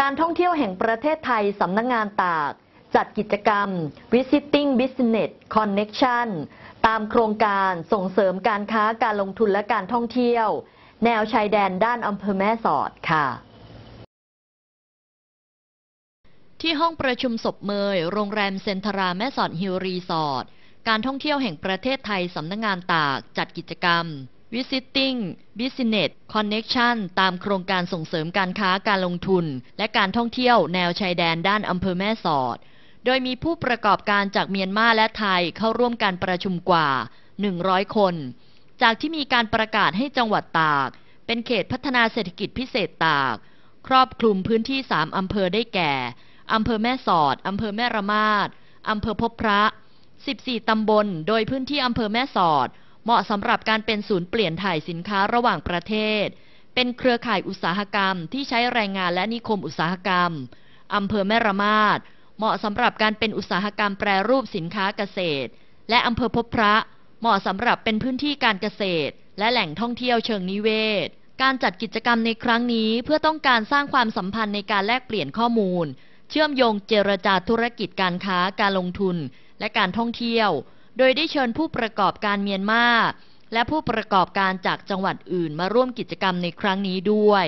การท่องเที่ยวแห่งประเทศไทยสำนักงงานตาก จัดกิจกรรม Visiting Business Connection ตามโครงการส่งเสริมการค้าการลงทุนและการท่องเที่ยว แนวชายแดนด้านอำเภอแม่สอดค่ะ ที่ห้องประชุมศพเมย โรงแรมเซนทราแม่สอดฮิลรีสอร์ทการท่องเที่ยวแห่งประเทศไทยสำนักงงานตากจัดกิจกรรม Visiting Business Connection ตามโครงการส่งเสริมการค้าการลงทุน และการท่องเที่ยวแนวชายแดนด้านอำเภอแม่สอด โดยมีผู้ประกอบการจากเมียนมาและไทยเข้าร่วมการประชุมกว่า 100 คน จากที่มีการประกาศให้จังหวัดตาก เป็นเขตพัฒนาเศรษฐกิจพิเศษตาก ครอบคลุมพื้นที่ 3 อำเภอได้แก่อำเภอแม่สอดอำเภอแม่ระมาดอำเภอพบพระ 14 ตำบล โดยพื้นที่อำเภอแม่สอดเหมาะสำหรับการเป็นศูนย์เปลี่ยนถ่ายสินค้าระหว่างประเทศ เป็นเครือข่ายอุตสาหกรรม ที่ใช้แรงงานและนิคมอุตสาหกรรม อำเภอแม่ระมาด เหมาะสำหรับการเป็นอุตสาหกรรมแปรรูปสินค้าเกษตร และอำเภอพบพระ เหมาะสำหรับเป็นพื้นที่การเกษตร และแหล่งท่องเที่ยวเชิงนิเวศ การจัดกิจกรรมในครั้งนี้เพื่อต้องการสร้างความสัมพันธ์ในการแลกเปลี่ยนข้อมูล เชื่อมโยงเจรจาธุรกิจการค้าการลงทุน และการท่องเที่ยวโดยได้เชิญผู้ประกอบการเมียนมาและผู้ประกอบการจากจังหวัดอื่นมาร่วมกิจกรรมในครั้งนี้ด้วย